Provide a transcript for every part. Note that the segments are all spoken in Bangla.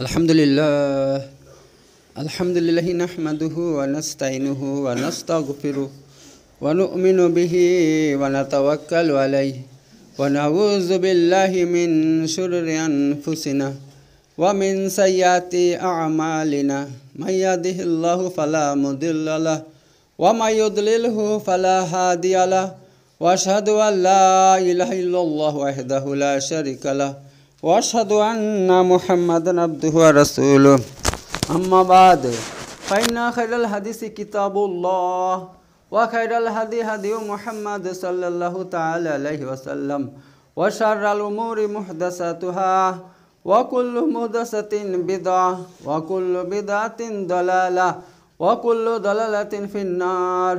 الحمد لله الحمد لله نحمده ونستعينه ونستغفره ونؤمن به ونتوكل عليه ونعوذ بالله من شرر أنفسنا ومن سيئات أعمالنا من يهده الله فلا مضل له ومن يضلله فلا هادي له وأشهد أن لا إله إلا الله وحده لا شريك له وأشهد أن محمدا عبده ورسوله أما بعد فإن خير الحديث كتاب الله وخير الهدي هدي محمد صلى الله تعالى عليه وسلم وشر الأمور محدثاتها وكل محدثة بدعة وكل بدعة ضلالة وكل ضلالة في النار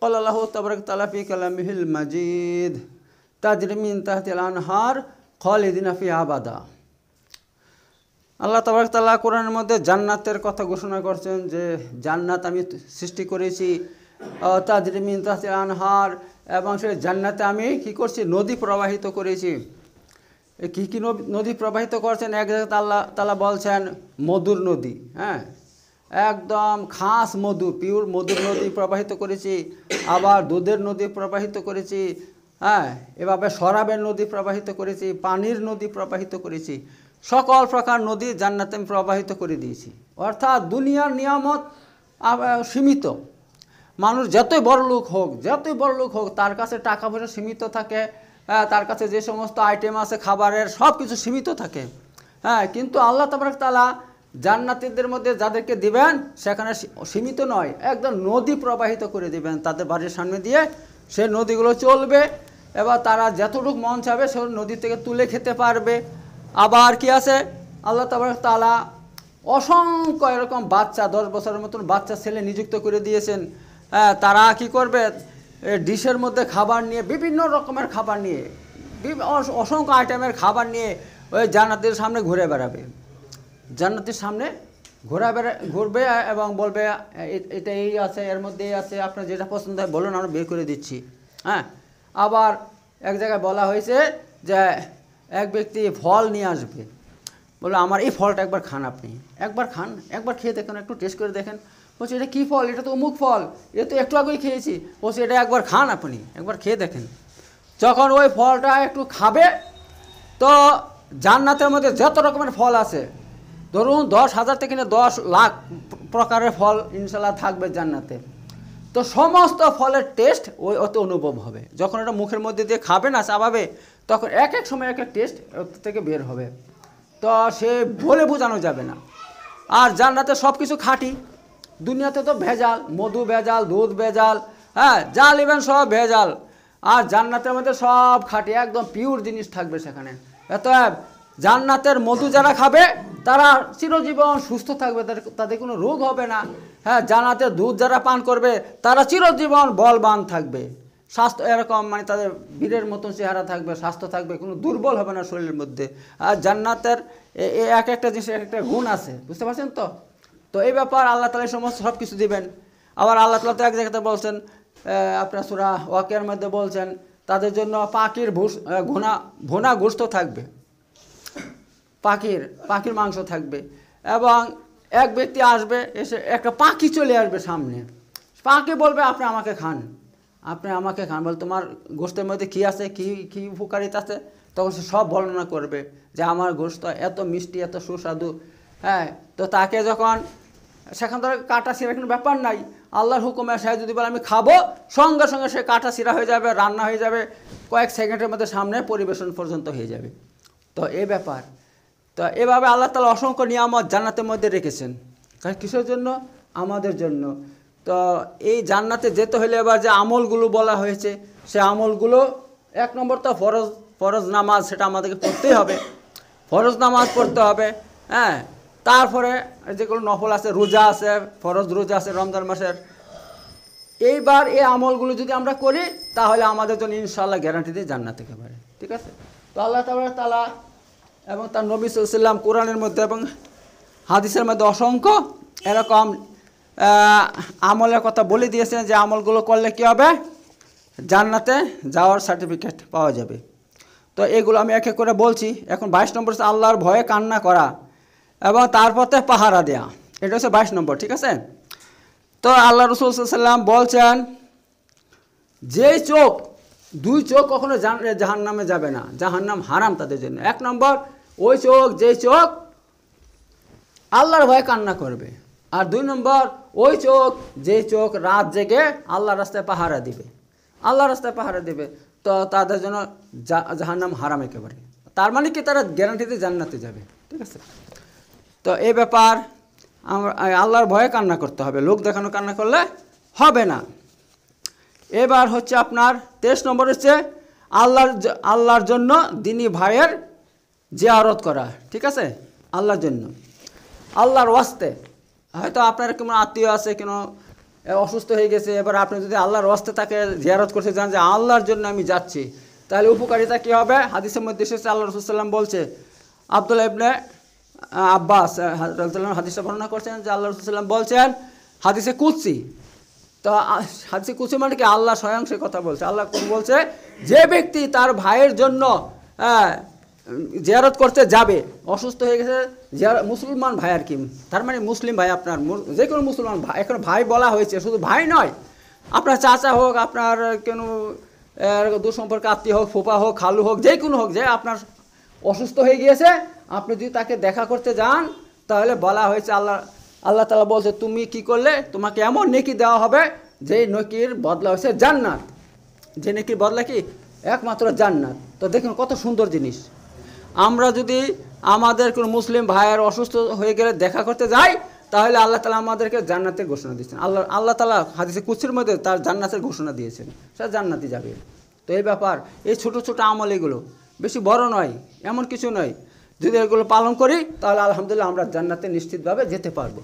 قال الله تبارك وتعالى في كلامه المجيد تجري من تحت الأنهار খলিদিন আফি আবাদা আল্লাহ তাবাক তাল্লাহ কোরআনের মধ্যে জান্নাতের কথা ঘোষণা করছেন যে জান্নাত আমি সৃষ্টি করেছি তাদের মিনতাসে আনহার এবং সেই জান্নাতে আমি কি করছি নদী প্রবাহিত করেছি কী কী নদী প্রবাহিত করছেন এক জায়গায় তাল্লা তালা বলছেন মধুর নদী হ্যাঁ একদম খাস মধু পিওর মধুর নদী প্রবাহিত করেছি আবার দুধের নদী প্রবাহিত করেছি হ্যাঁ এভাবে সরাবের নদী প্রবাহিত করেছি পানির নদী প্রবাহিত করেছি সকল প্রকার নদী জান্নাতে আমি প্রবাহিত করে দিয়েছি অর্থাৎ দুনিয়ার নিয়ামত সীমিত মানুষ যতই বড় লোক হোক যতই বড় লোক হোক তার কাছে টাকা পয়সা সীমিত থাকে হ্যাঁ, তার কাছে যে সমস্ত আইটেম আছে খাবারের সব কিছু সীমিত থাকে হ্যাঁ কিন্তু আল্লাহ তাবারক তালা জান্নাতিদের মধ্যে যাদেরকে দিবেন সেখানে সীমিত নয় একদম নদী প্রবাহিত করে দিবেন তাদের বাড়ির সামনে দিয়ে সে নদীগুলো চলবে এবার তারা যতটুকু মন চাবে সে নদী থেকে তুলে খেতে পারবে আবার কি আছে আল্লাহ তাবার তালা অসংখ্য এরকম বাচ্চা দশ বছরের মতন বাচ্চা ছেলে নিযুক্ত করে দিয়েছেন হ্যাঁ, তারা কি করবে ডিশের মধ্যে খাবার নিয়ে বিভিন্ন রকমের খাবার নিয়ে অসংখ্য আইটেমের খাবার নিয়ে ওই জান্নাতের সামনে ঘুরে বেড়াবে জান্নাতের সামনে ঘোরা বেড়া ঘুরবে এবং বলবে এটা এই আছে এর মধ্যে আছে আপনার যেটা পছন্দ হয় বলুন আমরা বের করে দিচ্ছি হ্যাঁ আবার এক জায়গায় বলা হয়েছে যে এক ব্যক্তি ফল নিয়ে আসবে বললো আমার এই ফলটা একবার খান আপনি একবার খান একবার খেয়ে দেখেন একটু টেস্ট করে দেখেন বলছে এটা কী ফল এটা তো অমুক ফল এটা তো একটু আগেই খেয়েছি বলছে এটা একবার খান আপনি একবার খেয়ে দেখেন যখন ওই ফলটা একটু খাবে তো জান্নাতের মধ্যে যত রকমের ফল আছে ধরুন দশ হাজার থেকে দশ লাখ প্রকারের ফল ইনশাল্লাহ থাকবে জান্নাতে তো সমস্ত ফলের টেস্ট ওই অত অনুভব হবে যখন ওটা মুখের মধ্যে দিয়ে খাবে না চাবাবে তখন এক এক সময় এক এক টেস্ট থেকে বের হবে তো সে বলে বোঝানো যাবে না আর জান্নাতে সব কিছু খাঁটি দুনিয়াতে তো ভেজাল মধু ভেজাল দুধ ভেজাল হ্যাঁ যা নেবেন সব ভেজাল আর জান্নাতের মধ্যে সব খাঁটি একদম পিওর জিনিস থাকবে সেখানে এত জান্নাতের মধু যারা খাবে তারা চিরজীবন সুস্থ থাকবে তাদের তাদের কোনো রোগ হবে না হ্যাঁ জানাতে দুধ যারা পান করবে তারা চিরজীবন বলবান থাকবে স্বাস্থ্য এরকম মানে তাদের বীরের মতন চেহারা থাকবে স্বাস্থ্য থাকবে কোনো দুর্বল হবে না শরীরের মধ্যে আর জান্নাতের এক একটা জিনিস এক একটা গুণ আছে বুঝতে পারছেন তো তো এই ব্যাপার আল্লাহ তালা সমস্ত সব কিছু দেবেন আবার আল্লাহ তালা তো এক জায়গাতে বলছেন আপনার সুরা ওয়াকের মধ্যে বলছেন তাদের জন্য পাখির ভুস ঘোনা ভোনা গোস্ত থাকবে পাখির পাখির মাংস থাকবে এবং এক ব্যক্তি আসবে এসে একটা পাখি চলে আসবে সামনে পাখি বলবে আপনি আমাকে খান আপনি আমাকে খান বল তোমার গোষ্ঠের মধ্যে কী আছে কী কী উপকারিতা আছে তখন সে সব বর্ণনা করবে যে আমার গোষ্ঠ এত মিষ্টি এত সুস্বাদু হ্যাঁ তো তাকে যখন সেখান থেকে কাটা সিরা কোনো ব্যাপার নাই আল্লাহর হুকুমে সে যদি বলে আমি খাবো সঙ্গে সঙ্গে সে কাটা সিরা হয়ে যাবে রান্না হয়ে যাবে কয়েক সেকেন্ডের মধ্যে সামনে পরিবেশন পর্যন্ত হয়ে যাবে তো এ ব্যাপার তো এভাবে আল্লাহ তালা অসংখ্য নিয়ামত জান্নাতের মধ্যে রেখেছেন কারণ কিসের জন্য আমাদের জন্য তো এই জান্নাতে যেতে হলে এবার যে আমলগুলো বলা হয়েছে সে আমলগুলো এক নম্বর তো ফরজ ফরজ নামাজ সেটা আমাদেরকে পড়তেই হবে ফরজ নামাজ পড়তে হবে হ্যাঁ তারপরে যেগুলো নফল আছে রোজা আছে ফরজ রোজা আছে রমজান মাসের এইবার এই আমলগুলো যদি আমরা করি তাহলে আমাদের জন্য ইনশাল্লাহ গ্যারান্টি দিয়ে জান্নাত থেকে পারে ঠিক আছে তো আল্লাহ তালা এবং তার নবী সাল্লাম কোরআনের মধ্যে এবং হাদিসের মধ্যে অসংখ্য এরকম আমলের কথা বলে দিয়েছেন যে আমলগুলো করলে কী হবে জান্নাতে যাওয়ার সার্টিফিকেট পাওয়া যাবে তো এগুলো আমি এক এক করে বলছি এখন বাইশ নম্বর হচ্ছে আল্লাহর ভয়ে কান্না করা এবং তারপরে পাহারা দেয়া এটা হচ্ছে বাইশ নম্বর ঠিক আছে তো আল্লাহ রসুল সাল্লাম বলছেন যেই চোখ দুই চোখ কখনো জাহান নামে যাবে না জাহান নাম হারাম তাদের জন্য এক নম্বর ওই চোখ যেই চোখ আল্লাহর ভয়ে কান্না করবে আর দুই নম্বর ওই চোখ যে চোখ রাত জেগে আল্লাহ রাস্তায় পাহারা দিবে আল্লাহ রাস্তায় পাহারা দিবে তো তাদের জন্য নাম হারাম একেবারে তার মানে কি তারা গ্যারান্টিতে জান্নাতে যাবে ঠিক আছে তো এই ব্যাপার আমরা আল্লাহর ভয়ে কান্না করতে হবে লোক দেখানো কান্না করলে হবে না এবার হচ্ছে আপনার তেইশ নম্বর হচ্ছে আল্লাহর আল্লাহর জন্য দিনী ভাইয়ের জিয়ারত করা ঠিক আছে আল্লাহর জন্য আল্লাহর ওয়াস্তে হয়তো আপনার কোনো আত্মীয় আছে কোনো অসুস্থ হয়ে গেছে এবার আপনি যদি আল্লাহর ওয়াস্তে তাকে জিয়ারত করতে চান যে আল্লাহর জন্য আমি যাচ্ছি তাহলে উপকারিতা কী হবে হাদিসের মধ্যে এসেছে আল্লাহ রসুলাম বলছে আবদুল্লাহ ইবনে আব্বাস রসুল্লাম হাদিসে বর্ণনা করছেন যে আল্লাহ রসুলাম বলছেন হাদিসে কুদ্সি তো হাদিসে কুসি মানে কি আল্লাহ স্বয়ং সে কথা বলছে আল্লাহ বলছে যে ব্যক্তি তার ভাইয়ের জন্য জিয়ারত করতে যাবে অসুস্থ হয়ে গেছে মুসলমান ভাই আর কি তার মানে মুসলিম ভাই আপনার যে কোনো মুসলমান ভাই এখন ভাই বলা হয়েছে শুধু ভাই নয় আপনার চাচা হোক আপনার দু দুঃসম্পর্কে আত্মীয় হোক ফোপা হোক খালু হোক যে কোনো হোক যে আপনার অসুস্থ হয়ে গিয়েছে আপনি যদি তাকে দেখা করতে যান তাহলে বলা হয়েছে আল্লাহ আল্লাহ তালা বলছে তুমি কি করলে তোমাকে এমন নেকি দেওয়া হবে যে নকির বদলা হয়েছে জান্নাত যে নেকির বদলা কি একমাত্র জান্নাত তো দেখুন কত সুন্দর জিনিস আমরা যদি আমাদের কোনো মুসলিম ভাইয়ের অসুস্থ হয়ে গেলে দেখা করতে যাই তাহলে আল্লাহ তালা আমাদেরকে জান্নাতের ঘোষণা দিয়েছেন আল্লাহ আল্লাহ তালা হাদিসে কুচির মধ্যে তার জান্নাতের ঘোষণা দিয়েছেন সে জান্নাতি যাবে তো এই ব্যাপার এই ছোটো ছোটো আমল এগুলো বেশি বড় নয় এমন কিছু নয় যদি এগুলো পালন করি তাহলে আলহামদুলিল্লাহ আমরা জান্নাতে নিশ্চিতভাবে যেতে পারবো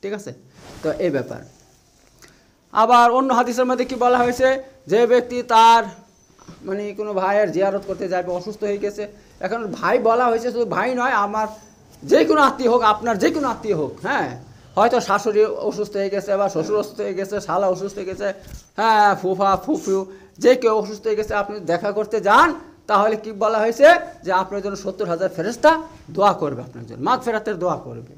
ঠিক আছে তো এই ব্যাপার আবার অন্য হাদিসের মধ্যে কি বলা হয়েছে যে ব্যক্তি তার মানে কোনো ভাইয়ের জিয়ারত করতে যাবে অসুস্থ হয়ে গেছে এখন ভাই বলা হয়েছে শুধু ভাই নয় আমার যে কোনো আত্মীয় হোক আপনার যে কোনো আত্মীয় হোক হ্যাঁ হয়তো শাশুড়ি অসুস্থ হয়ে গেছে বা শ্বশুর অসুস্থ হয়ে গেছে শালা অসুস্থ হয়ে গেছে হ্যাঁ ফুফা ফুফু যে কেউ অসুস্থ হয়ে গেছে আপনি দেখা করতে যান তাহলে কি বলা হয়েছে যে আপনার জন্য সত্তর হাজার ফেরস্তা দোয়া করবে আপনার জন্য মাঘ ফেরাতের দোয়া করবে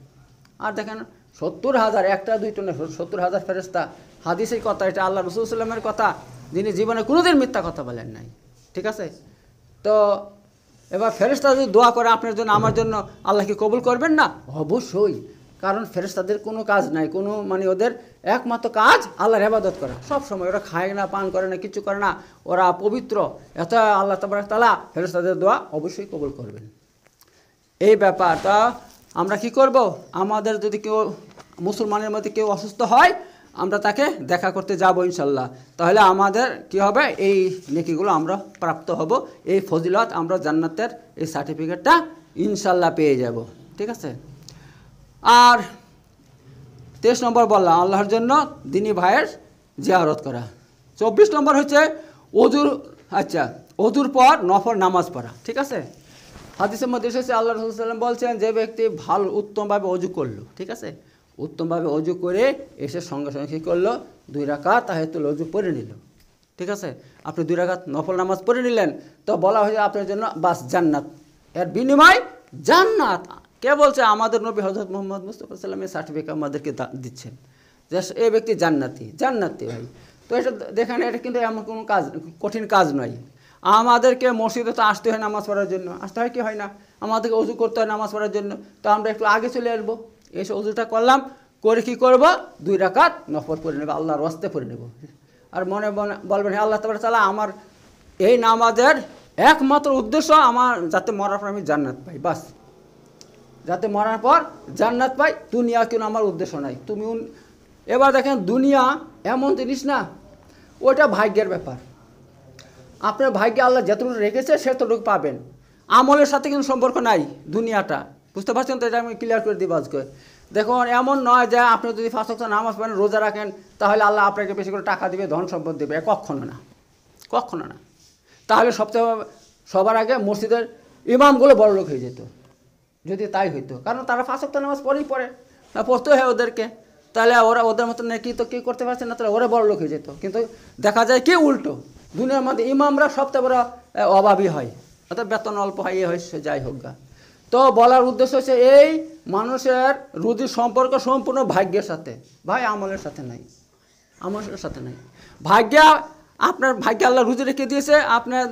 আর দেখেন সত্তর হাজার একটা দুইটা না সত্তর হাজার ফেরস্তা হাদিসের কথা এটা আল্লাহ রসুলামের কথা যিনি জীবনে কোনোদিন মিথ্যা কথা বলেন নাই ঠিক আছে তো এবার ফেরেস্তা যদি দোয়া করে আপনার জন্য আমার জন্য আল্লাহকে কবুল করবেন না অবশ্যই কারণ ফেরেস্তাদের কোনো কাজ নাই কোনো মানে ওদের একমাত্র কাজ আল্লাহর হেফাজত করা সব সময় ওরা খায় না পান করে না কিছু করে না ওরা পবিত্র এত আল্লাহ তাবার তালা ফেরেস্তাদের দোয়া অবশ্যই কবল করবেন এই ব্যাপার তা আমরা কি করব আমাদের যদি কেউ মুসলমানের মধ্যে কেউ অসুস্থ হয় আমরা তাকে দেখা করতে যাব ইনশাল্লাহ তাহলে আমাদের কি হবে এই নেকিগুলো আমরা প্রাপ্ত হব এই ফজিলত আমরা জান্নাতের এই সার্টিফিকেটটা ইনশাল্লাহ পেয়ে যাব ঠিক আছে আর তেইশ নম্বর বললাম আল্লাহর জন্য দিনী ভাইয়ের জিয়ারত করা চব্বিশ নম্বর হচ্ছে অজুর আচ্ছা অজুর পর নফর নামাজ পড়া ঠিক আছে হাদিসের মধ্যে এসেছে আল্লাহ রসুল্লাম বলছেন যে ব্যক্তি ভালো উত্তমভাবে অজু করলো ঠিক আছে উত্তমভাবে অজু করে এসে সঙ্গে সঙ্গে কী করলো দুই তা তাহেতুল অজু পরে নিল ঠিক আছে আপনি দুই রাকাত নফল নামাজ পড়ে নিলেন তো বলা হয়েছে আপনার জন্য বাস জান্নাত এর বিনিময় জান্নাত কে বলছে আমাদের নবী হজরত মোহাম্মদ মুস্তফা সাল্লামের সার্টিফিকেট আমাদেরকে দিচ্ছেন যে এ ব্যক্তি জান্নাতি জান্নাতি ভাই তো এটা দেখেন এটা কিন্তু এমন কোনো কাজ কঠিন কাজ নয় আমাদেরকে মসজিদে তো আসতে হয় নামাজ পড়ার জন্য আসতে হয় কি হয় না আমাদেরকে অজু করতে হয় নামাজ পড়ার জন্য তো আমরা একটু আগে চলে আসবো এসে অজুটা করলাম করে কী করব দুই রাকাত নফর করে নেবো আল্লাহর রস্তে পরে নেব আর মনে মনে বলবেন আল্লাহ তাবার চালা আমার এই নামাজের একমাত্র উদ্দেশ্য আমার যাতে মরার পর আমি জান্নাত পাই বাস যাতে মরার পর জান্নাত পাই দুনিয়া কেন আমার উদ্দেশ্য নাই তুমি এবার দেখেন দুনিয়া এমন জিনিস না ওটা ভাগ্যের ব্যাপার আপনার ভাগ্যে আল্লাহ যতটুকু রেখেছে সেতটুকু পাবেন আমলের সাথে কিন্তু সম্পর্ক নাই দুনিয়াটা বুঝতে পারছেন তো এটা আমি ক্লিয়ার করে দিই আজকে দেখুন এমন নয় যে আপনি যদি ফাঁস নামাজ পড়েন রোজা রাখেন তাহলে আল্লাহ আপনাকে বেশি করে টাকা দেবে ধন সম্পদ দেবে কখনো না কখনো না তাহলে সবচেয়ে সবার আগে মসজিদের ইমামগুলো বড় লোক হয়ে যেত যদি তাই হইতো কারণ তারা তো নামাজ পরেই পড়ে পড়তে হয় ওদেরকে তাহলে ওরা ওদের মতো নাকি তো কী করতে পারছে না তাহলে ওরা বড় লোক হয়ে যেত কিন্তু দেখা যায় কি উল্টো দুনিয়ার মধ্যে ইমামরা সবচেয়ে বড় অভাবী হয় অর্থাৎ বেতন অল্প হয় ইয়ে হয় সে যাই হোক গা তো বলার উদ্দেশ্য হচ্ছে এই মানুষের রুদির সম্পর্ক সম্পূর্ণ ভাগ্যের সাথে ভাই আমলের সাথে নাই আমলের সাথে নাই ভাগ্য আপনার ভাগ্য আল্লাহ রুজি রেখে দিয়েছে আপনার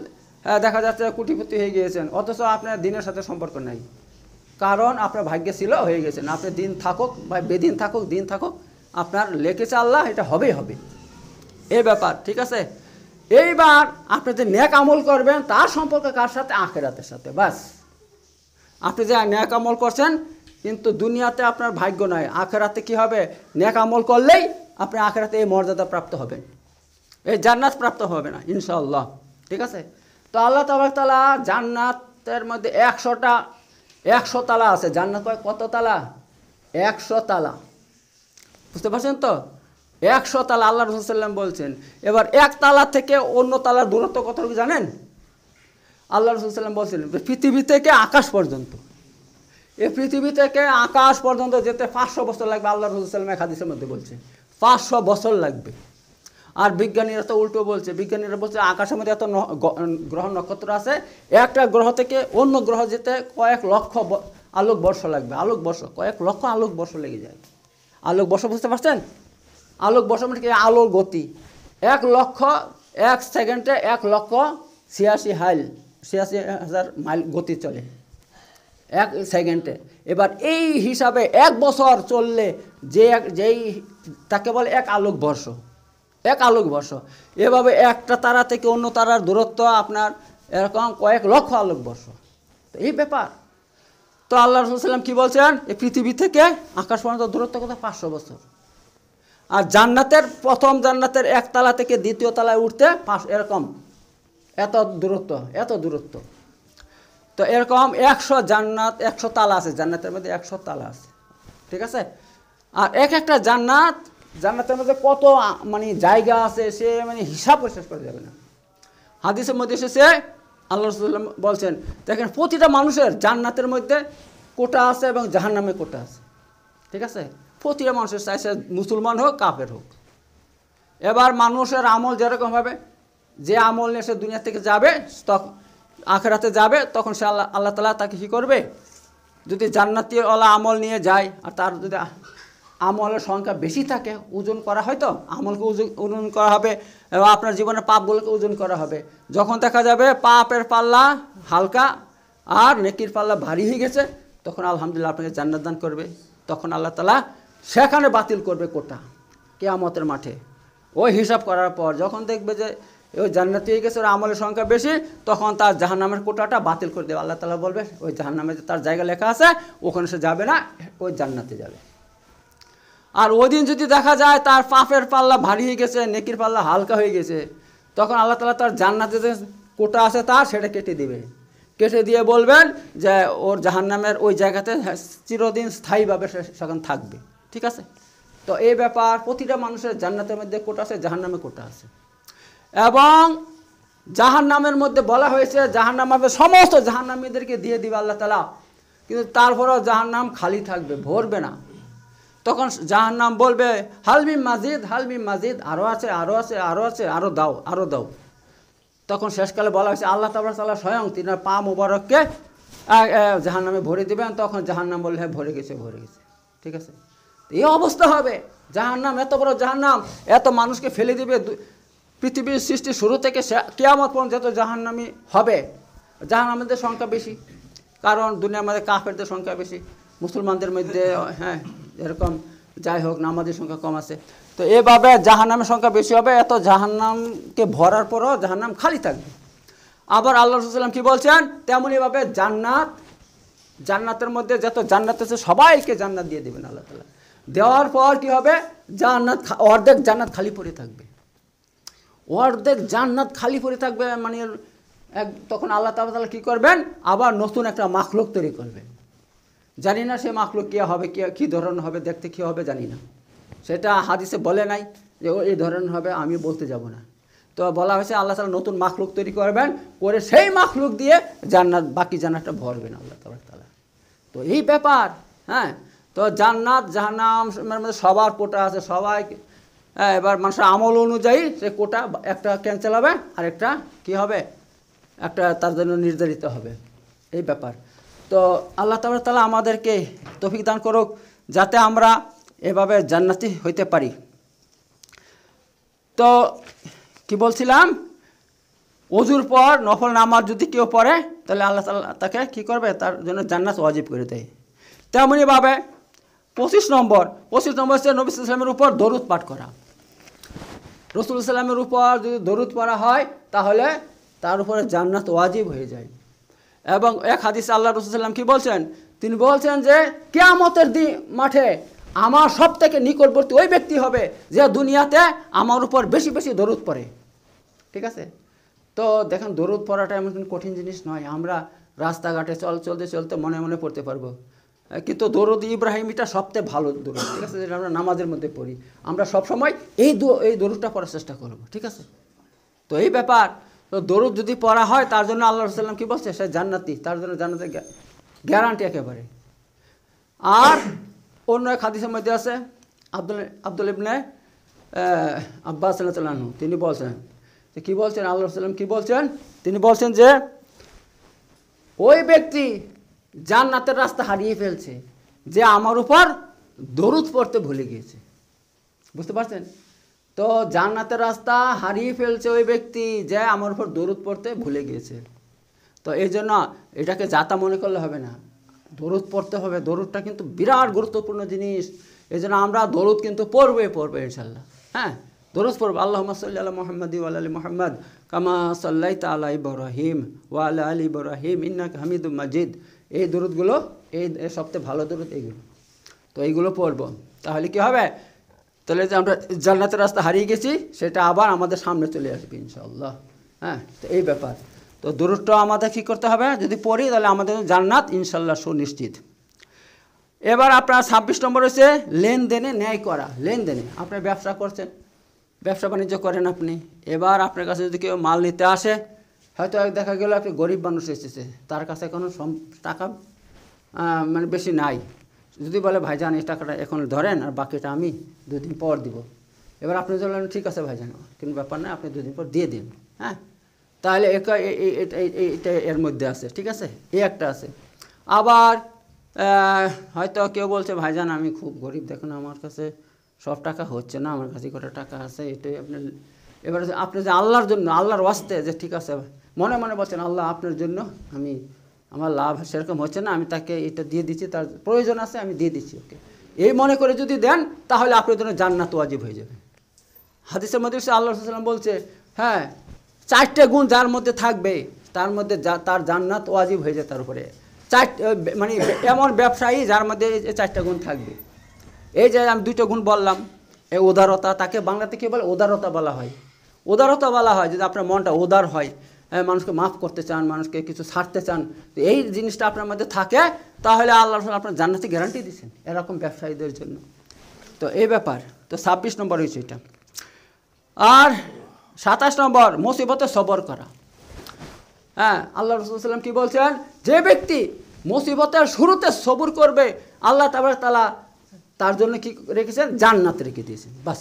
দেখা যাচ্ছে কুটিপুতি হয়ে গিয়েছেন অথচ আপনার দিনের সাথে সম্পর্ক নাই কারণ আপনার ভাগ্যে ছিল হয়ে গেছে না আপনি দিন থাকুক বা বেদিন থাকুক দিন থাকুক আপনার লেখেছে আল্লাহ এটা হবেই হবে এই ব্যাপার ঠিক আছে এইবার আপনি যে ন্যাক আমল করবেন তার সম্পর্কে কার সাথে আখেরাতের সাথে বাস আপনি যে ন্যাক আমল করছেন কিন্তু দুনিয়াতে আপনার ভাগ্য নয় আখেরাতে কি হবে ন্যাক আমল করলেই আপনি আখেরাতে এই মর্যাদা প্রাপ্ত হবেন এই জান্নাত প্রাপ্ত হবে না ইনশাল্লাহ ঠিক আছে তো আল্লাহ তাবাক তালা জান্নাতের মধ্যে একশোটা একশো তালা আছে জান্নাত কত তালা একশো তালা বুঝতে পারছেন তো একশো তালা আল্লাহ রসুল্লাম বলছেন এবার এক তালা থেকে অন্য তালার দূরত্ব কতটুকু জানেন আল্লাহ রসুল্লাম বলছেন পৃথিবী থেকে আকাশ পর্যন্ত এই পৃথিবী থেকে আকাশ পর্যন্ত যেতে পাঁচশো বছর লাগবে আল্লাহ রসুল্লাম এক হাদিসের মধ্যে বলছে পাঁচশো বছর লাগবে আর বিজ্ঞানীরা তো উল্টো বলছে বিজ্ঞানীরা বলছে আকাশের মধ্যে এত গ্রহ নক্ষত্র আছে একটা গ্রহ থেকে অন্য গ্রহ যেতে কয়েক লক্ষ আলোক বর্ষ লাগবে আলোক বর্ষ কয়েক লক্ষ আলোক বর্ষ লেগে যায় আলোক বর্ষ বুঝতে পারছেন আলোক বর্ষ মানে কি আলোর গতি এক লক্ষ এক সেকেন্ডে এক লক্ষ ছিয়াশি হাইল ছিয়াশি হাজার মাইল গতি চলে এক সেকেন্ডে এবার এই হিসাবে এক বছর চললে যে যেই তাকে বলে এক আলোক বর্ষ এক আলোকবর্ষ এভাবে একটা তারা থেকে অন্য তারার দূরত্ব আপনার এরকম কয়েক লক্ষ আলোকবর্ষ তো এই ব্যাপার তো আল্লাহ রসুলাম কী বলছেন এই পৃথিবী থেকে আকাশ পর্যন্ত দূরত্ব কত পাঁচশো বছর আর জান্নাতের প্রথম জান্নাতের একতলা থেকে দ্বিতীয় তলায় উঠতে পাঁচ এরকম এত দূরত্ব এত দূরত্ব তো এরকম একশো জান্নাত একশো তালা আছে জান্নাতের মধ্যে একশো তালা আছে ঠিক আছে আর এক একটা জান্নাত জান্নাতের মধ্যে কত মানে জায়গা আছে সে মানে হিসাব করে শেষ করা যাবে না হাদিসের মধ্যে এসেছে আল্লাহ রসুল্লাম বলছেন দেখেন প্রতিটা মানুষের জান্নাতের মধ্যে কোটা আছে এবং জাহান্নামে কোটা আছে ঠিক আছে প্রতিটা মানুষের চাই সে মুসলমান হোক কাপের হোক এবার মানুষের আমল যেরকম হবে যে আমল নিয়ে সে দুনিয়া থেকে যাবে তখন আখেরাতে যাবে তখন সে আল্লাহ আল্লাহ তালা তাকে কী করবে যদি জান্নাতি ওলা আমল নিয়ে যায় আর তার যদি আমলের সংখ্যা বেশি থাকে ওজন করা হয় তো আমলকে ওজন করা হবে এবং আপনার জীবনের পাপগুলোকে ওজন করা হবে যখন দেখা যাবে পাপের পাল্লা হালকা আর নেকির পাল্লা ভারী হয়ে গেছে তখন আলহামদুলিল্লাহ আপনাকে জান্নাত দান করবে তখন আল্লাহ তালা সেখানে বাতিল করবে কোটা কেয়ামতের মাঠে ওই হিসাব করার পর যখন দেখবে যে ওই জান্নাতি হয়ে গেছে ওর আমলের সংখ্যা বেশি তখন তার জাহান্নামের কোটাটা বাতিল করে দেবে আল্লাহ তালা বলবে ওই জাহান্নামে তার জায়গা লেখা আছে ওখানে সে যাবে না ওই জান্নাতে যাবে আর ওই দিন যদি দেখা যায় তার পাপের পাল্লা ভারী হয়ে গেছে নেকির পাল্লা হালকা হয়ে গেছে তখন আল্লাহ তালা তার জান্নাতে যে কোটা আছে তার সেটা কেটে দিবে কেটে দিয়ে বলবেন যে ওর জাহান্নামের ওই জায়গাতে চিরদিন স্থায়ীভাবে সে সেখানে থাকবে ঠিক আছে তো এই ব্যাপার প্রতিটা মানুষের জান্নাতের মধ্যে কোটা আছে জাহান্নামে কোটা আছে এবং জাহান্নামের মধ্যে বলা হয়েছে হবে সমস্ত জাহান্নামীদেরকে দিয়ে দিবে আল্লাহ তালা কিন্তু তারপরেও জাহান্নাম খালি থাকবে ভরবে না তখন যাহার নাম বলবে হালমি মাজিদ হালমি মাজিদ আরও আছে আরও আছে আরও আছে আরও দাও আরও দাও তখন শেষকালে বলা হয়েছে আল্লাহ তাবরাতাল্লাহ স্বয়ং তিনি পা মুবারককে জাহান নামে ভরে দেবেন তখন জাহান নাম বললে হ্যাঁ ভরে গেছে ভরে গেছে ঠিক আছে এই অবস্থা হবে জাহান নাম এত বড় জাহান নাম এত মানুষকে ফেলে দিবে পৃথিবীর সৃষ্টি শুরু থেকে কেয়ামত পর্যন্ত যত জাহান নামি হবে জাহান নামেদের সংখ্যা বেশি কারণ দুনিয়ার মধ্যে কাফেরদের সংখ্যা বেশি মুসলমানদের মধ্যে হ্যাঁ এরকম যাই হোক নামাজের সংখ্যা কম আছে তো এভাবে জাহান্নামের সংখ্যা বেশি হবে এত জাহান্নামকে ভরার পরও জাহান্নাম খালি থাকবে আবার আল্লাহ রসুলাম কী বলছেন তেমনইভাবে জান্নাত জান্নাতের মধ্যে যত জান্নাত আছে সবাইকে জান্নাত দিয়ে দেবেন আল্লাহ তালা দেওয়ার পর কী হবে জান্নাত অর্ধেক জান্নাত খালি পড়ে থাকবে অর্ধেক জান্নাত খালি পড়ে থাকবে মানে এক তখন আল্লাহ তালা কী করবেন আবার নতুন একটা মাখলোক তৈরি করবেন জানি না সে মাখলুক কে হবে কে কী ধরন হবে দেখতে কী হবে জানি না সেটা হাদিসে বলে নাই যে ও এই ধরনের হবে আমি বলতে যাব না তো বলা হয়েছে আল্লাহ তালা নতুন মাখলুক তৈরি করবেন করে সেই মাখলুক দিয়ে জান্নাত বাকি জান্নাতটা ভরবেন আল্লাহ তালা তালা তো এই ব্যাপার হ্যাঁ তো জান্নাত জাহান্নাম মানে সবার কোটা আছে সবাই হ্যাঁ এবার মানুষের আমল অনুযায়ী সে কোটা একটা ক্যান্সেল হবে আরেকটা কি হবে একটা তার জন্য নির্ধারিত হবে এই ব্যাপার তো আল্লাহ তাবার তালা আমাদেরকে তফিক দান করুক যাতে আমরা এভাবে জান্নাতি হইতে পারি তো কি বলছিলাম অজুর পর নফল নামাজ যদি কেউ পড়ে তাহলে আল্লাহ তাল্লাহ তাকে কী করবে তার জন্য জান্নাত ওয়াজিব করে দেয় তেমনইভাবে পঁচিশ নম্বর পঁচিশ নম্বর হচ্ছে নবী ইসলামের উপর দরুদ পাঠ করা রসুল ইসলামের উপর যদি দরুদ পড়া হয় তাহলে তার উপরে জান্নাত ওয়াজিব হয়ে যায় এবং এক হাদিস আল্লাহ রসুল্লাম কি বলছেন তিনি বলছেন যে কেয়ামতের দিন মাঠে আমার সব থেকে নিকটবর্তী ওই ব্যক্তি হবে যে দুনিয়াতে আমার উপর বেশি বেশি দরুদ পড়ে ঠিক আছে তো দেখেন দরুদ পড়াটা এমন কঠিন জিনিস নয় আমরা রাস্তাঘাটে চল চলতে চলতে মনে মনে পড়তে পারবো কিন্তু দরুদ ইব্রাহিমিটা সবচেয়ে ভালো দরুদ ঠিক আছে যেটা আমরা নামাজের মধ্যে পড়ি আমরা সবসময় এই এই দরুদটা পড়ার চেষ্টা করব ঠিক আছে তো এই ব্যাপার তো দরুদ যদি পড়া হয় তার জন্য আল্লাহ রসাল্লাম কী বলছে সে জান্নাতি তার জন্য জান্নাতের গ্যারান্টি একেবারে আর অন্য এক হাদিসের মধ্যে আছে আব্দুল আব্দুল ইবনে আব্বাস তিনি বলছেন যে কী বলছেন আল্লাহ সাল্লাম কী বলছেন তিনি বলছেন যে ওই ব্যক্তি জান্নাতের রাস্তা হারিয়ে ফেলছে যে আমার উপর দরুদ পড়তে ভুলে গিয়েছে বুঝতে পারছেন তো জান্নাতের রাস্তা হারিয়ে ফেলছে ওই ব্যক্তি যে আমার উপর দরুদ পড়তে ভুলে গিয়েছে তো এই জন্য এটাকে যাতা মনে করলে হবে না দরুদ পড়তে হবে দরুদটা কিন্তু বিরাট গুরুত্বপূর্ণ জিনিস এই জন্য আমরা দরুদ কিন্তু পড়বে পড়বে ইনশাল্লাহ হ্যাঁ দরুদ পড়বো আল্লাহ সাল্লি আল্লাহ মোহাম্মদ আলী মোহাম্মদ কামা সাল্লাই তালা ইবরাহিম ওয়াল আলী ইবরাহিম ইন্নাক হামিদ মাজিদ এই দরুদগুলো এই সবচেয়ে ভালো দরুদ এইগুলো তো এইগুলো পড়বো তাহলে কি হবে তাহলে যে আমরা জান্নাতের রাস্তা হারিয়ে গেছি সেটা আবার আমাদের সামনে চলে আসবে ইনশাল্লাহ হ্যাঁ তো এই ব্যাপার তো দূরত্ব আমাদের কী করতে হবে যদি পড়ি তাহলে আমাদের জান্নাত ইনশাল্লাহ সুনিশ্চিত এবার আপনার ছাব্বিশ নম্বর হচ্ছে লেনদেনে ন্যায় করা লেনদেনে আপনি ব্যবসা করছেন ব্যবসা বাণিজ্য করেন আপনি এবার আপনার কাছে যদি কেউ মাল নিতে আসে হয়তো দেখা গেল আপনি গরিব মানুষ এসেছে তার কাছে কোনো টাকা মানে বেশি নাই যদি বলে ভাইজান এই টাকাটা এখন ধরেন আর বাকিটা আমি দুদিন পর দিব এবার আপনি বললেন ঠিক আছে ভাইজান কিন্তু ব্যাপার না আপনি দুদিন পর দিয়ে দিন হ্যাঁ তাহলে এটা এর মধ্যে আছে ঠিক আছে এই একটা আছে আবার হয়তো কেউ বলছে ভাইজান আমি খুব গরিব দেখুন আমার কাছে সব টাকা হচ্ছে না আমার কাছে কটা টাকা আছে এটাই আপনার এবার আপনি যে আল্লাহর জন্য আল্লাহর ওয়াস্তে যে ঠিক আছে মনে মনে বলছেন আল্লাহ আপনার জন্য আমি আমার লাভ সেরকম হচ্ছে না আমি তাকে এটা দিয়ে দিচ্ছি তার প্রয়োজন আছে আমি দিয়ে দিচ্ছি ওকে এই মনে করে যদি দেন তাহলে আপনার জন্য জান্নাত ওয়াজিব হয়ে যাবে হাদিসের মধ্যে আল্লাহ সাল্লাম বলছে হ্যাঁ চারটে গুণ যার মধ্যে থাকবে তার মধ্যে তার জান্নাত ওয়াজিব হয়ে যায় তার উপরে চার মানে এমন ব্যবসায়ী যার মধ্যে এই চারটা গুণ থাকবে এই যে আমি দুইটা গুণ বললাম এই উদারতা তাকে বাংলাতে কী বলে উদারতা বলা হয় উদারতা বলা হয় যদি আপনার মনটা উদার হয় মানুষকে মাফ করতে চান মানুষকে কিছু ছাড়তে চান এই জিনিসটা আপনার মধ্যে থাকে তাহলে আল্লাহ রসুল আপনার জান্নাতি গ্যারান্টি দিচ্ছেন এরকম ব্যবসায়ীদের জন্য তো এই ব্যাপার তো ছাব্বিশ নম্বর হয়েছে এটা আর সাতাশ নম্বর মুসিবতে সবর করা হ্যাঁ আল্লাহ রসুলাম কি বলছেন যে ব্যক্তি মুসিবতের শুরুতে সবর করবে আল্লাহ তাবার তালা তার জন্য কি রেখেছেন জান্নাত রেখে দিয়েছেন বাস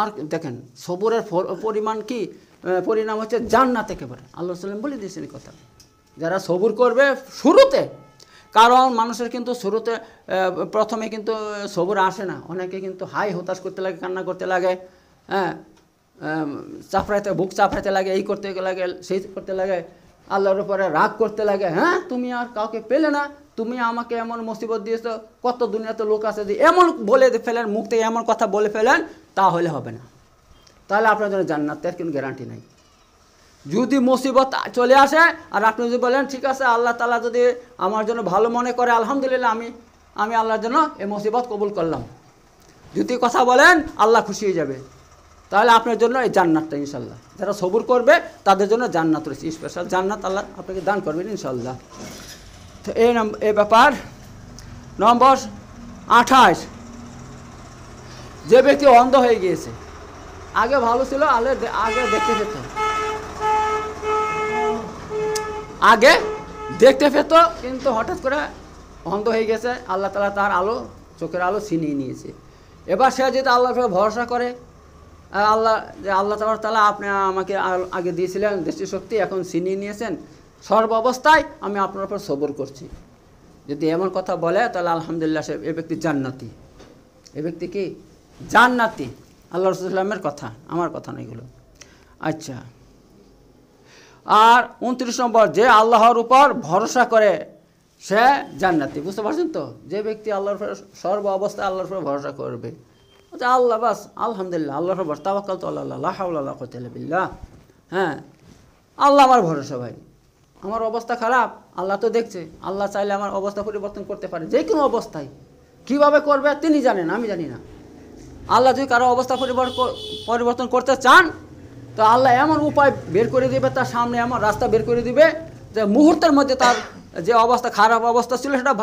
আর দেখেন সবরের পরিমাণ কি পরিণাম হচ্ছে জান্নাত একেবারে আল্লাহ সাল্লাম বলে দিয়েছেন কথা যারা সবুর করবে শুরুতে কারণ মানুষের কিন্তু শুরুতে প্রথমে কিন্তু সবুর আসে না অনেকে কিন্তু হাই হতাশ করতে লাগে কান্না করতে লাগে হ্যাঁ চাপড়াইতে বুক চাপড়াইতে লাগে এই করতে লাগে সেই করতে লাগে আল্লাহর উপরে রাগ করতে লাগে হ্যাঁ তুমি আর কাউকে পেলে না তুমি আমাকে এমন মুসিবত দিয়েছো কত দুনিয়াতে লোক আছে যে এমন বলে ফেলেন মুখ থেকে এমন কথা বলে ফেলেন তাহলে হবে না তাহলে আপনার জন্য জান্নাত তার কোনো গ্যারান্টি নাই যদি মুসিবত চলে আসে আর আপনি যদি বলেন ঠিক আছে আল্লাহ তালা যদি আমার জন্য ভালো মনে করে আলহামদুলিল্লাহ আমি আমি আল্লাহর জন্য এই মুসিবত কবুল করলাম যদি কথা বলেন আল্লাহ খুশি হয়ে যাবে তাহলে আপনার জন্য এই জান্নাতটা ইনশাল্লাহ যারা সবুর করবে তাদের জন্য জান্নাত রয়েছে স্পেশাল জান্নাত আল্লাহ আপনাকে দান করবেন ইনশাল্লাহ তো এই এ ব্যাপার নম্বর আঠাশ যে ব্যক্তি অন্ধ হয়ে গিয়েছে আগে ভালো ছিল আলে আগে দেখতে পেত আগে দেখতে পেত কিন্তু হঠাৎ করে অন্ধ হয়ে গেছে আল্লাহ তালা তার আলো চোখের আলো ছিনিয়ে নিয়েছে এবার সে যদি আল্লাহর উপরে ভরসা করে আল্লাহ যে আল্লাহ তালা তালা আপনি আমাকে আগে দিয়েছিলেন দৃষ্টি শক্তি এখন ছিনিয়ে নিয়েছেন সর্ব অবস্থায় আমি আপনার উপর সবর করছি যদি এমন কথা বলে তাহলে আলহামদুলিল্লাহ সাহেব এ ব্যক্তি জান্নাতি এ ব্যক্তি কি জান্নাতি আল্লাহ রসুলামের কথা আমার কথা নয় এগুলো আচ্ছা আর উনত্রিশ নম্বর যে আল্লাহর উপর ভরসা করে সে জান্নাতি বুঝতে পারছেন তো যে ব্যক্তি আল্লাহর সর্ব অবস্থায় আল্লাহর উপর ভরসা করবে আচ্ছা আল্লাহ বাস আলহামদুলিল্লাহ আল্লাহর উপর তাবাকাল তো আল্লাহ আল্লাহ বিল্লাহ হ্যাঁ আল্লাহ আমার ভরসা ভাই আমার অবস্থা খারাপ আল্লাহ তো দেখছে আল্লাহ চাইলে আমার অবস্থা পরিবর্তন করতে পারে যে কোনো অবস্থায় কীভাবে করবে তিনি জানেন আমি জানি না আল্লাহ যদি কারো অবস্থা পরিবর্তন করতে চান তো আল্লাহ এমন উপায় বের করে দিবে তার সামনে এমন রাস্তা বের করে দিবে যে মুহূর্তের মধ্যে তার যে অবস্থা খারাপ অবস্থা ছিল সেটা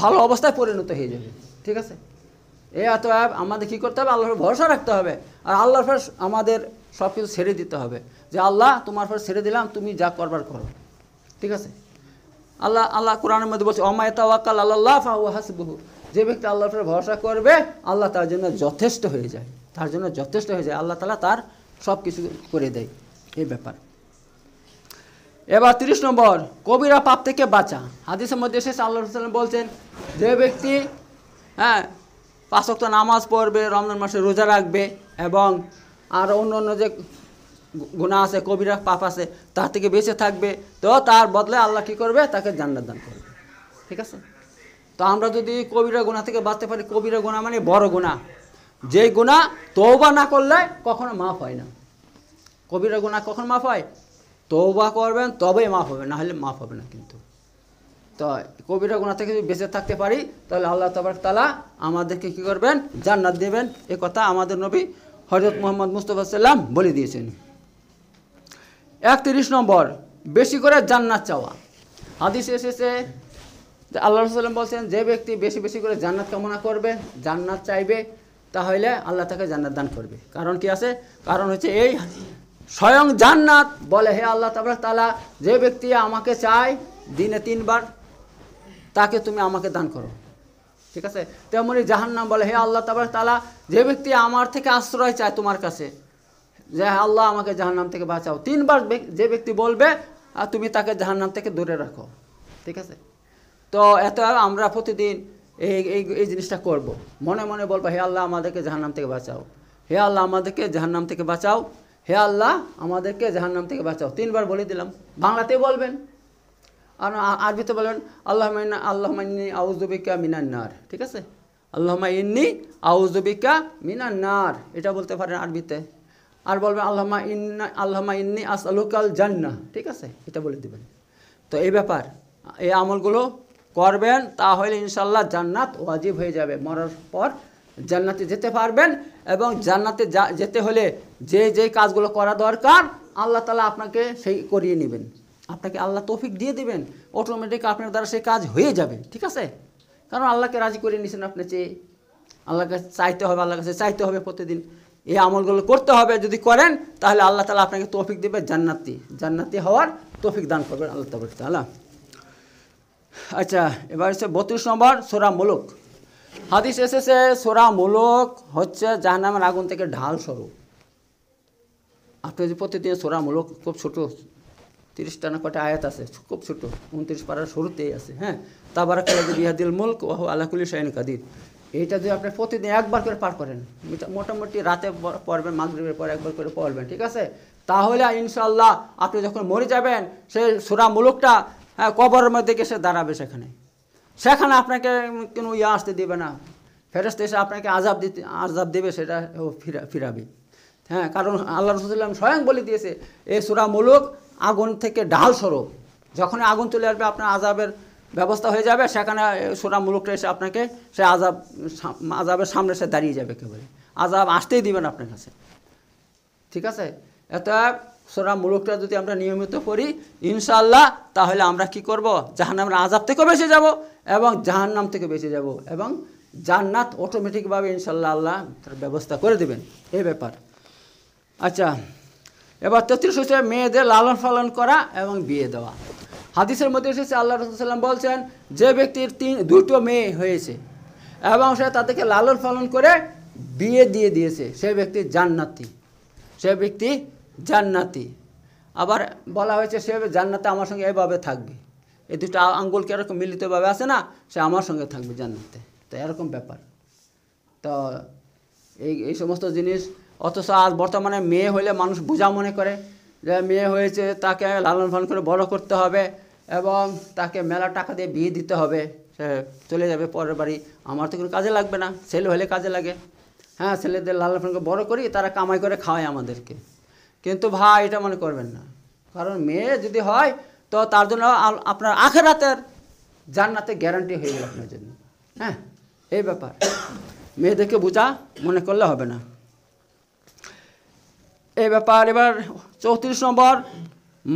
ভালো অবস্থায় পরিণত হয়ে যাবে ঠিক আছে এ এত আমাদের কী করতে হবে আল্লাহর ভরসা রাখতে হবে আর আল্লাহর ফের আমাদের সব কিছু ছেড়ে দিতে হবে যে আল্লাহ তোমার ফের ছেড়ে দিলাম তুমি যা করবার করো ঠিক আছে আল্লাহ আল্লাহ কোরআনের মধ্যে বলছে অমায়তা ওয়াকাল আল্লাহ ফাহু হাসবহু যে ব্যক্তি আল্লাহর উপরে ভরসা করবে আল্লাহ তার জন্য যথেষ্ট হয়ে যায় তার জন্য যথেষ্ট হয়ে যায় আল্লাহ তালা তার সব কিছু করে দেয় এই ব্যাপার এবার তিরিশ নম্বর কবিরা পাপ থেকে বাঁচা হাদিসের মধ্যে শেষ আল্লাহ রসুলাম বলছেন যে ব্যক্তি হ্যাঁ পাঁচক্ত নামাজ পড়বে রমজান মাসে রোজা রাখবে এবং আর অন্য অন্য যে গুণা আছে কবিরা পাপ আছে তার থেকে বেঁচে থাকবে তো তার বদলে আল্লাহ কী করবে তাকে জান্নাত দান করবে ঠিক আছে তো আমরা যদি কবিরা গোনা থেকে বাঁচতে পারি কবিরা গোনা মানে বড় গোনা যে গোনা তৌবা না করলে কখনো মাফ হয় না কবিরা গোনা কখন মাফ হয় তৌবা করবেন তবেই মাফ হবে না হলে মাফ হবে না কিন্তু তো কবিরা গোনা থেকে যদি বেঁচে থাকতে পারি তাহলে আল্লাহ তাবার তালা আমাদেরকে কী করবেন জান্নাত দেবেন এ কথা আমাদের নবী হজরত মোহাম্মদ মুস্তফা সাল্লাম বলে দিয়েছেন একত্রিশ নম্বর বেশি করে জান্নাত চাওয়া হাদিস এসেছে আল্লাহ রসুল্লাম বলছেন যে ব্যক্তি বেশি বেশি করে জান্নাত কামনা করবে জান্নাত চাইবে তাহলে আল্লাহ তাকে জান্নাত দান করবে কারণ কি আছে কারণ হচ্ছে এই স্বয়ং জান্নাত বলে হে আল্লাহ তাবরা তালা যে ব্যক্তি আমাকে চায় দিনে তিনবার তাকে তুমি আমাকে দান করো ঠিক আছে তেমনি জাহান্নাম বলে হে আল্লাহ তাবরা তালা যে ব্যক্তি আমার থেকে আশ্রয় চায় তোমার কাছে যে আল্লাহ আমাকে জাহান্নাম থেকে বাঁচাও তিনবার যে ব্যক্তি বলবে আর তুমি তাকে জাহান্নাম থেকে দূরে রাখো ঠিক আছে তো এত আমরা প্রতিদিন এই এই জিনিসটা করব। মনে মনে বলবো হে আল্লাহ আমাদেরকে জাহান্নাম থেকে বাঁচাও হে আল্লাহ আমাদেরকে জাহান্নাম থেকে বাঁচাও হে আল্লাহ আমাদেরকে জাহান্নাম থেকে বাঁচাও তিনবার বলে দিলাম বাংলাতে বলবেন আর আরবিতে বলবেন আল্লাহ আল্লাহ মাইনি আউজুবিকা মিনান্নার ঠিক আছে আল্লাহ ইন্নি আউজুবিকা মিনান্নার এটা বলতে পারেন আরবিতে আর বলবেন আল্লাহমা ইন্না আল্লাহমা ইন্নি আস আলুকাল জান্না ঠিক আছে এটা বলে দেবেন তো এই ব্যাপার এই আমলগুলো করবেন তাহলে ইনশাল্লাহ জান্নাত ওয়াজিব হয়ে যাবে মরার পর জান্নাতে যেতে পারবেন এবং জান্নাতে যেতে হলে যে যে কাজগুলো করা দরকার আল্লাহ তালা আপনাকে সেই করিয়ে নেবেন আপনাকে আল্লাহ তৌফিক দিয়ে দেবেন অটোমেটিক আপনার দ্বারা সেই কাজ হয়ে যাবে ঠিক আছে কারণ আল্লাহকে রাজি করে নিয়েছেন আপনি চেয়ে আল্লাহকে চাইতে হবে আল্লাহ কাছে চাইতে হবে প্রতিদিন এই আমলগুলো করতে হবে যদি করেন তাহলে আল্লাহ তালা আপনাকে তৌফিক দেবে জান্নাতি জান্নাতি হওয়ার তৌফিক দান করবেন আল্লাহ তালা আচ্ছা এবার হচ্ছে বত্রিশ নম্বর সোরা মুলুক হাদিস এসেছে সোরা মুলুক হচ্ছে নামের আগুন থেকে ঢাল স্বরূপ আপনি যদি প্রতিদিন সোরা মুলুক খুব ছোটো তিরিশটা না কটা আয়াত আছে খুব ছোটো উনত্রিশ পাড়ার শুরুতেই আছে হ্যাঁ তাবারা কালাদি বিহাদিল মুলক ও আলাকুলি সাইন কাদির এইটা যদি আপনি প্রতিদিন একবার করে পার করেন মোটামুটি রাতে পড়বেন মাগরীবের পর একবার করে পড়বেন ঠিক আছে তাহলে ইনশাল্লাহ আপনি যখন মরে যাবেন সেই সোরা মুলুকটা হ্যাঁ কবর মধ্যে গেছে দাঁড়াবে সেখানে সেখানে আপনাকে কোনো ইয়ে আসতে দেবে না ফেরস্ত এসে আপনাকে আজাব দিতে আজাব দেবে সেটা ও ফিরা ফিরাবে হ্যাঁ কারণ আল্লাহ রসুল্লাম স্বয়ং বলে দিয়েছে এ সুরা আগুন থেকে ডাল সরো যখনই আগুন চলে আসবে আপনার আজাবের ব্যবস্থা হয়ে যাবে সেখানে সুরা এসে আপনাকে সে আজাব আজাবের সামনে সে দাঁড়িয়ে যাবে কেবল আজাব আসতেই দিবেন আপনার কাছে ঠিক আছে এত সোরা মুরুকটা যদি আমরা নিয়মিত করি ইনশাল্লাহ তাহলে আমরা কি করব জাহান্নামের আজাব থেকেও বেঁচে যাব এবং জাহান্নাম থেকে বেঁচে যাব এবং জান্নাত অটোমেটিকভাবে ইনশাল্লাহ আল্লাহ তার ব্যবস্থা করে দেবেন এই ব্যাপার আচ্ছা এবার তেত্রিশ হচ্ছে মেয়েদের লালন পালন করা এবং বিয়ে দেওয়া হাদিসের মধ্যে এসেছে আল্লাহ রসুলাম বলছেন যে ব্যক্তির তিন দুটো মেয়ে হয়েছে এবং সে তাদেরকে লালন পালন করে বিয়ে দিয়ে দিয়েছে সে ব্যক্তি জান্নাতি সে ব্যক্তি জান্নাতি আবার বলা হয়েছে সেভাবে জান্নাতে আমার সঙ্গে এভাবে থাকবে এই দুটো আঙ্গুলকে এরকম মিলিতভাবে আছে না সে আমার সঙ্গে থাকবে জান্নাতে তো এরকম ব্যাপার তো এই এই সমস্ত জিনিস অথচ আজ বর্তমানে মেয়ে হলে মানুষ বোঝা মনে করে যে মেয়ে হয়েছে তাকে লালন পালন করে বড় করতে হবে এবং তাকে মেলা টাকা দিয়ে বিয়ে দিতে হবে সে চলে যাবে পরের বাড়ি আমার তো কোনো কাজে লাগবে না ছেলে হলে কাজে লাগে হ্যাঁ ছেলেদের লালন ফালন করে বড় করি তারা কামাই করে খাওয়ায় আমাদেরকে কিন্তু ভাই এটা মনে করবেন না কারণ মেয়ে যদি হয় তো তার জন্য আপনার আখের হাতের জান্নাতে গ্যারান্টি হয়ে গেল আপনার জন্য হ্যাঁ এই ব্যাপার মেয়েদেরকে বোঝা মনে করলে হবে না এই ব্যাপার এবার চৌত্রিশ নম্বর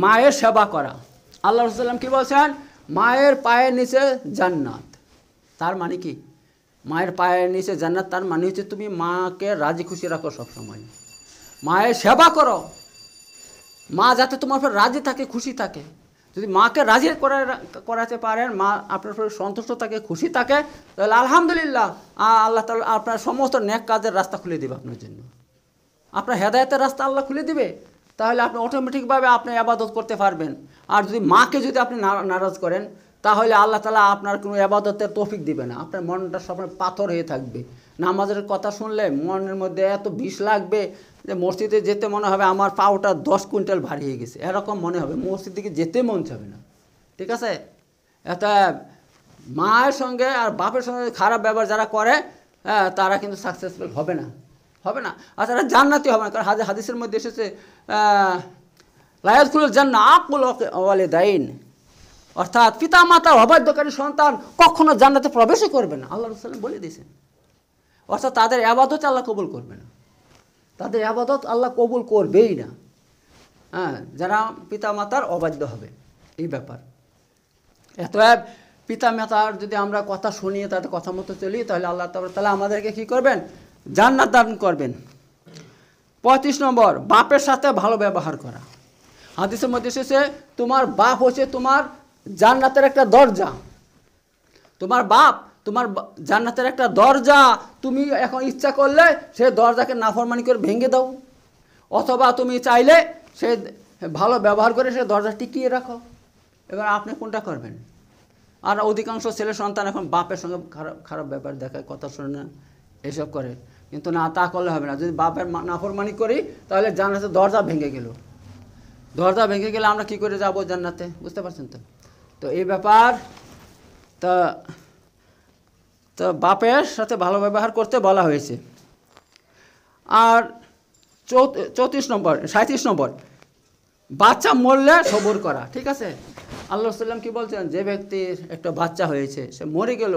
মায়ের সেবা করা আল্লাহ রসুল্লাম কী বলছেন মায়ের পায়ের নিচে জান্নাত তার মানে কি মায়ের পায়ের নিচে জান্নাত তার মানে হচ্ছে তুমি মাকে রাজি খুশি রাখো সবসময় মায়ের সেবা করো মা যাতে তোমার উপর রাজি থাকে খুশি থাকে যদি মাকে রাজি করা করাতে পারেন মা আপনার উপর সন্তুষ্ট থাকে খুশি থাকে তাহলে আলহামদুলিল্লাহ আল্লাহ তালা আপনার সমস্ত ন্যাক কাজের রাস্তা খুলে দেবে আপনার জন্য আপনার হেদায়তের রাস্তা আল্লাহ খুলে দিবে তাহলে আপনি অটোমেটিকভাবে আপনি আবাদত করতে পারবেন আর যদি মাকে যদি আপনি নারাজ করেন তাহলে আল্লাহ তালা আপনার কোনো আবাদতের তফিক দিবে না আপনার মনটা সব পাথর হয়ে থাকবে নামাজের কথা শুনলে মনের মধ্যে এত বিষ লাগবে যে মসজিদে যেতে মনে হবে আমার পাওটা দশ কুইন্টাল ভারী হয়ে গেছে এরকম মনে হবে মসজিদ দিকে যেতে মন চাবে না ঠিক আছে এটা মায়ের সঙ্গে আর বাপের সঙ্গে খারাপ ব্যবহার যারা করে হ্যাঁ তারা কিন্তু সাকসেসফুল হবে না হবে না আর তারা জান্নাতি হবে না কারণ হাদিসের মধ্যে এসেছে লায়াজকুল জান্ন আকুল ওয়ালে দাইন অর্থাৎ পিতা মাতার অবাধ্যকারী সন্তান কখনো জান্নাতে প্রবেশই করবে না আল্লাহ রসুল্লাম বলে দিয়েছেন অর্থাৎ তাদের আবাদতে চাল্লা কবুল করবে না তাদের আবাদত আল্লাহ কবুল করবেই না হ্যাঁ যারা পিতামাতার অবাধ্য হবে এই ব্যাপার এত পিতামাতার যদি আমরা কথা শুনিয়ে তাদের কথা মতো চলি তাহলে আল্লাহ তাহলে আমাদেরকে কি করবেন জান্নাত দান করবেন পঁয়ত্রিশ নম্বর বাপের সাথে ভালো ব্যবহার করা হাদিসের মধ্যে এসেছে তোমার বাপ হচ্ছে তোমার জান্নাতের একটা দরজা তোমার বাপ তোমার জান্নাতের একটা দরজা তুমি এখন ইচ্ছা করলে সে দরজাকে নাফরমানি করে ভেঙে দাও অথবা তুমি চাইলে সে ভালো ব্যবহার করে সে দরজা টিকিয়ে রাখো এবার আপনি কোনটা করবেন আর অধিকাংশ ছেলে সন্তান এখন বাপের সঙ্গে খারাপ খারাপ ব্যাপার দেখায় কথা শুনে না এসব করে কিন্তু না তা করলে হবে না যদি বাপের নাফরমানি করি তাহলে জান্নাতে দরজা ভেঙে গেল দরজা ভেঙে গেলে আমরা কি করে যাব জান্নাতে বুঝতে পারছেন তো তো এই ব্যাপার তা তো বাপের সাথে ভালো ব্যবহার করতে বলা হয়েছে আর চৌত্রিশ নম্বর সাঁত্রিশ নম্বর বাচ্চা মরলে সবর করা ঠিক আছে আল্লাহ সাল্লাম কি বলছেন যে ব্যক্তির একটা বাচ্চা হয়েছে সে মরে গেল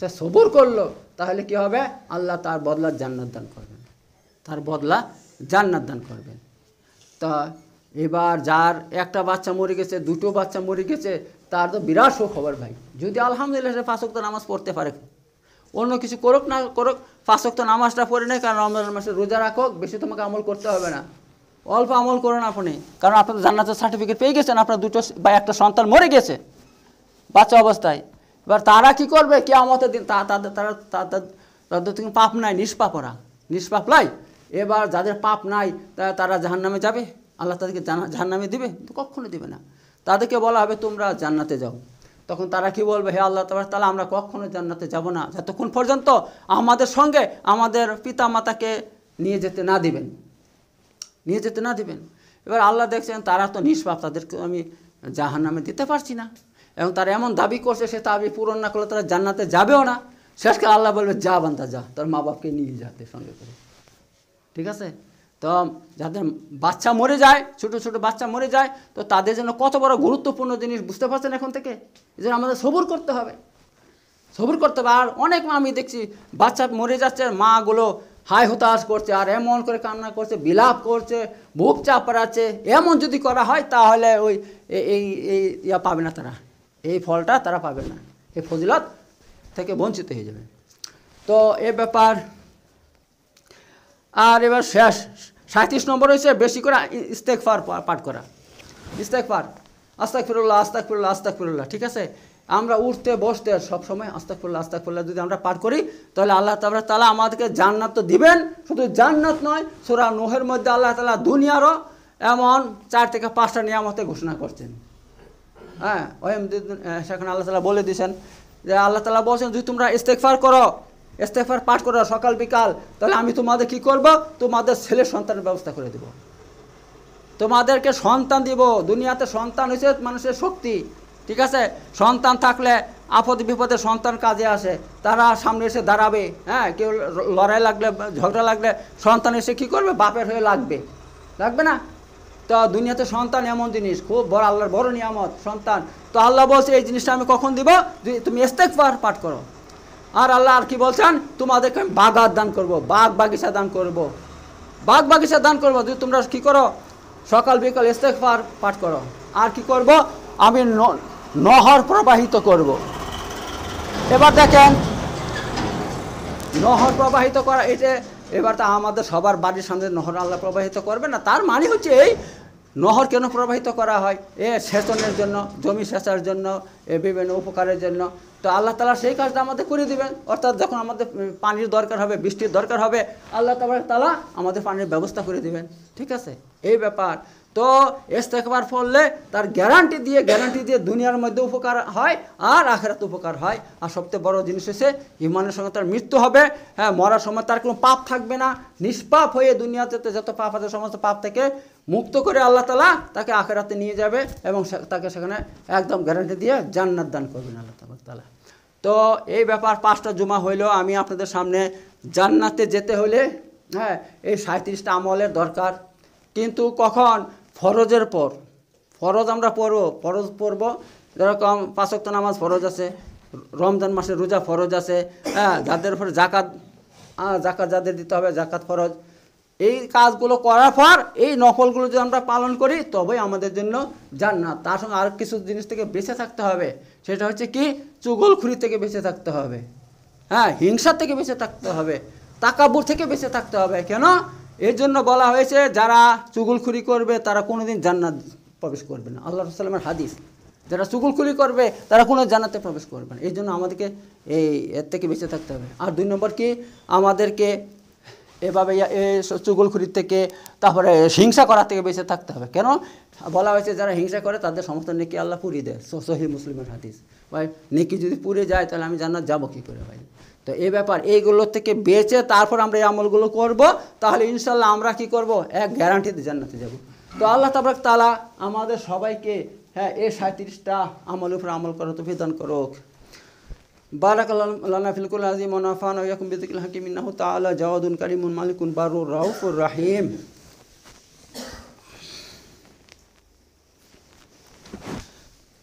সে সবর করলো তাহলে কি হবে আল্লাহ তার বদলা জান্নাত দান করবেন তার বদলা জান্নাত দান করবেন তা এবার যার একটা বাচ্চা মরে গেছে দুটো বাচ্চা মরে গেছে তার তো বিরাট সুখবর ভাই যদি আলহামদুলিল্লাহ সে পাঁচক নামাজ পড়তে পারে অন্য কিছু করুক না করুক তো নামাজটা পড়ে নেয় কারণ রমজান মাসে রোজা রাখুক বেশি তোমাকে আমল করতে হবে না অল্প আমল করুন আপনি কারণ আপনার জান্নাতের সার্টিফিকেট পেয়ে গেছেন আপনার দুটো বা একটা সন্তান মরে গেছে বাচ্চা অবস্থায় এবার তারা কি করবে কে আমাদের দিন তাদের তারা তাদের তুমি পাপ নাই নিষ্পাপ ওরা নিষ্পাপ নাই এবার যাদের পাপ নাই তারা নামে যাবে আল্লাহ তাদেরকে দেবে দিবে কখনো দিবে না তাদেরকে বলা হবে তোমরা জান্নাতে যাও তখন তারা কি বলবে হে আল্লাহ তাবার তাহলে আমরা কখনো জান্নাতে যাব না যতক্ষণ পর্যন্ত আমাদের সঙ্গে আমাদের পিতা মাতাকে নিয়ে যেতে না দিবেন নিয়ে যেতে না দিবেন এবার আল্লাহ দেখছেন তারা তো নিষ্পাপ তাদেরকে আমি জাহান নামে দিতে পারছি না এবং তারা এমন দাবি করছে সে দাবি পূরণ না করলে তারা জান্নাতে যাবেও না শেষকে আল্লাহ বলবে যা বান্দা যা তোর মা বাপকে নিয়ে যাতে সঙ্গে করে ঠিক আছে তো যাদের বাচ্চা মরে যায় ছোট ছোট বাচ্চা মরে যায় তো তাদের জন্য কত বড় গুরুত্বপূর্ণ জিনিস বুঝতে পারছেন এখন থেকে এই জন্য আমাদের সবুর করতে হবে সবুর করতে হবে আর অনেক মা আমি দেখছি বাচ্চা মরে যাচ্ছে মাগুলো হাই হতাশ করছে আর এমন করে কান্না করছে বিলাপ করছে বুক চাপড়াচ্ছে এমন যদি করা হয় তাহলে ওই এই এই ইয়া পাবে না তারা এই ফলটা তারা পাবে না এই ফজিলত থেকে বঞ্চিত হয়ে যাবে তো এ ব্যাপার আর এবার শেষ সাঁত্রিশ নম্বর হয়েছে বেশি করে ফার পাঠ করা ফার আস্তাক ফিরুল্লাহ আস্তাক ফিরুল্লাহ আস্তাক ফিরুল্লাহ ঠিক আছে আমরা উঠতে বসতে সবসময় আস্তাক ফুল্লাহ আস্তাক ফুল্লাহ যদি আমরা পাঠ করি তাহলে আল্লাহ তাবরা তালা আমাদেরকে জান্নাত তো দিবেন শুধু জান্নাত নয় সুরা নোহের মধ্যে আল্লাহ তালা দুনিয়ারও এমন চার থেকে পাঁচটা নিয়ামতে ঘোষণা করছেন হ্যাঁ ওহেম সেখানে আল্লাহ তালা বলে দিয়েছেন যে আল্লাহ তালা বলছেন যদি তোমরা ইস্তেকফার করো এস্তেফার পাঠ করো সকাল বিকাল তাহলে আমি তোমাদের কি করব তোমাদের ছেলে সন্তানের ব্যবস্থা করে দেব তোমাদেরকে সন্তান দিব দুনিয়াতে সন্তান হয়েছে মানুষের শক্তি ঠিক আছে সন্তান থাকলে আপদ বিপদে সন্তান কাজে আসে তারা সামনে এসে দাঁড়াবে হ্যাঁ কেউ লড়াই লাগলে ঝগড়া লাগলে সন্তান এসে কি করবে বাপের হয়ে লাগবে লাগবে না তো দুনিয়াতে সন্তান এমন জিনিস খুব বড় আল্লাহর বড় নিয়ামত সন্তান তো আল্লাহ বলছে এই জিনিসটা আমি কখন দিব তুমি এস্তেক পাঠ করো আর আল্লাহ আর কি বলছেন তোমাদেরকে আমি বাগাত দান করব বাগ বাগিচা দান করব বাগ বাগিচা দান করব যদি তোমরা কি করো সকাল বিকাল ইস্তেকফার পাঠ করো আর কি করব আমি নহর প্রবাহিত করব এবার দেখেন নহর প্রবাহিত করা এই যে এবার তা আমাদের সবার বাড়ির সামনে নহর আল্লাহ প্রবাহিত করবে না তার মানে হচ্ছে এই নহর কেন প্রবাহিত করা হয় এ সেচনের জন্য জমি সেচার জন্য এ বিভিন্ন উপকারের জন্য তো আল্লাহ তালা সেই কাজটা আমাদের করে দিবেন অর্থাৎ যখন আমাদের পানির দরকার হবে বৃষ্টির দরকার হবে আল্লাহ তালা আমাদের পানির ব্যবস্থা করে দিবেন ঠিক আছে এই ব্যাপার তো এস্তেকবার পড়লে তার গ্যারান্টি দিয়ে গ্যারান্টি দিয়ে দুনিয়ার মধ্যে উপকার হয় আর আখেরাত উপকার হয় আর সবচেয়ে বড় জিনিস হচ্ছে ইমানের সঙ্গে তার মৃত্যু হবে হ্যাঁ মরার সময় তার কোনো পাপ থাকবে না নিষ্পাপ হয়ে দুনিয়াতে যত পাপ আছে সমস্ত পাপ থেকে মুক্ত করে আল্লাহ তালা তাকে আখেরাতে নিয়ে যাবে এবং তাকে সেখানে একদম গ্যারান্টি দিয়ে জান্নাত দান করবেন আল্লাহ তালা তো এই ব্যাপার পাঁচটা জুমা হইলো আমি আপনাদের সামনে জান্নাতে যেতে হলে হ্যাঁ এই সাঁত্রিশটা আমলের দরকার কিন্তু কখন ফরজের পর ফরজ আমরা পড়ব ফরজ পড়ব যেরকম পাঁচক্ত নামাজ ফরজ আছে রমজান মাসে রোজা ফরজ আছে হ্যাঁ যাদের ফরে জাকাত জাকাত যাদের দিতে হবে জাকাত ফরজ এই কাজগুলো করার পর এই নকলগুলো যদি আমরা পালন করি তবেই আমাদের জন্য না তার সঙ্গে আর কিছু জিনিস থেকে বেঁচে থাকতে হবে সেটা হচ্ছে কি চুগলখুরি থেকে বেঁচে থাকতে হবে হ্যাঁ হিংসা থেকে বেঁচে থাকতে হবে তাকাবুর থেকে বেঁচে থাকতে হবে কেন এর জন্য বলা হয়েছে যারা চুগুলখুরি করবে তারা কোনোদিন জান্নাত প্রবেশ করবে না আল্লাহ সাল্লামের হাদিস যারা চুগুলখুরি করবে তারা কোনো জান্নাতে প্রবেশ করবে না এই জন্য আমাদেরকে এই এর থেকে বেঁচে থাকতে হবে আর দুই নম্বর কি আমাদেরকে এভাবে চুগলখুরির থেকে তারপরে হিংসা করার থেকে বেঁচে থাকতে হবে কেন বলা হয়েছে যারা হিংসা করে তাদের সমস্ত নেকি আল্লাহ পুরিয়ে দেয় সহি মুসলিমের হাদিস ভাই নেকি যদি পুরে যায় তাহলে আমি জান্নাত যাবো কী করে ভাই তো এই ব্যাপার এইগুলো থেকে বেঁচে তারপর আমরা এই আমলগুলো করব তাহলে ইনশাল্লাহ আমরা কি করব এক গ্যারান্টিতে জান্নাতে যাব তো আল্লাহ তাবরাক তালা আমাদের সবাইকে হ্যাঁ এই সাঁত্রিশটা আমল উপর আমল করা তো বিধান করুক بارك لنا في الكل العظيم ونفعنا وإياكم بذكر الحكيم إنه تعالى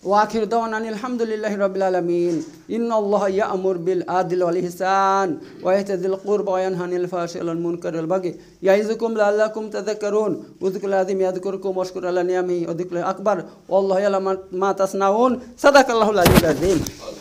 واخر دعوانا الحمد لله رب العالمين ان الله يامر بالعدل والاحسان وايتاء ذي القربى وينهى عن الفحشاء والمنكر والبغي يعظكم لعلكم تذكرون اذكروا العظيم يذكركم واشكروا على نعمه وذكر اكبر والله يعلم ما تصنعون صدق الله العلي العظيم